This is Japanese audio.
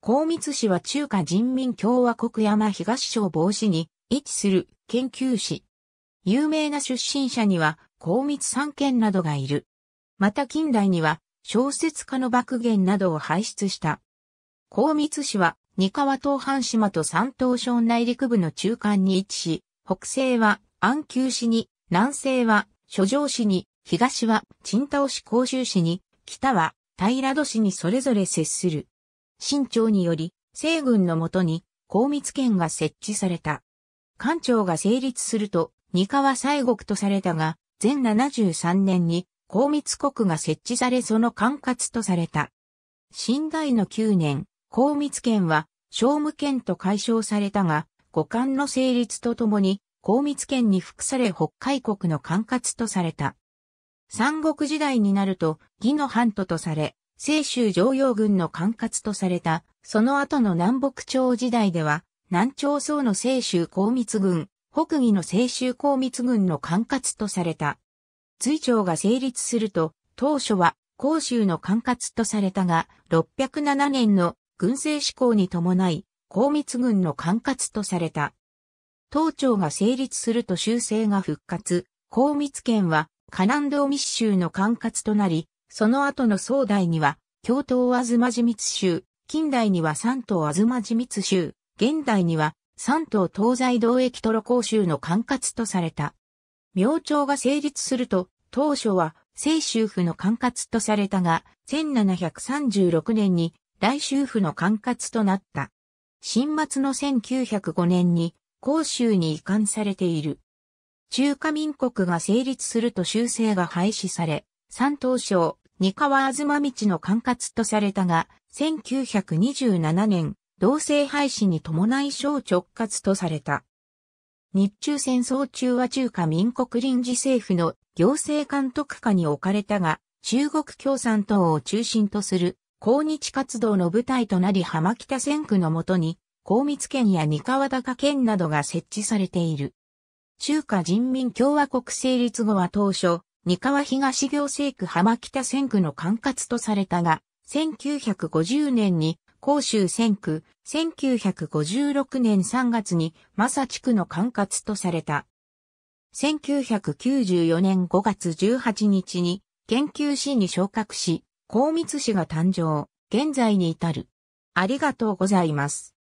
高密市は中華人民共和国山東省防止に位置する研究市。有名な出身者には高密三県などがいる。また近代には小説家の爆言などを輩出した。高密市は二河東半島と山東省内陸部の中間に位置し、北西は安久市に、南西は諸城市に、東は鎮田市甲州市に、北は平戸市にそれぞれ接する。新庁により、西軍のもとに、高密圏が設置された。官庁が成立すると、三河西国とされたが、全73年に、高密国が設置されその管轄とされた。新代の9年、高密圏は、商務圏と解消されたが、五官の成立とともに、高密圏に服され北海国の管轄とされた。三国時代になると、義の半島とされ、清州常用軍の管轄とされた、その後の南北朝時代では、南朝宋の清州光密軍、北魏の清州光密軍の管轄とされた。隋朝が成立すると、当初は、広州の管轄とされたが、607年の軍政施行に伴い、光密軍の管轄とされた。当朝が成立すると修正が復活、光密県は、河南道密州の管轄となり、その後の宋代には、京都じみ密州、近代には三島じみ密州、現代には三島東西道駅トロ公州の管轄とされた。明朝が成立すると、当初は清州府の管轄とされたが、1736年に大州府の管轄となった。新末の1905年に、甲州に移管されている。中華民国が成立すると修正が廃止され、山東省、二ずま道の管轄とされたが、1927年、同性廃止に伴い省直轄とされた。日中戦争中は中華民国臨時政府の行政監督下に置かれたが、中国共産党を中心とする抗日活動の舞台となり浜北戦区のもとに、高密県や三河高県などが設置されている。中華人民共和国成立後は当初、三河東行政区浜北線区の管轄とされたが、1950年に甲州線区、1956年3月に正地区の管轄とされた。1994年5月18日に研究士に昇格し、高密市が誕生、現在に至る。ありがとうございます。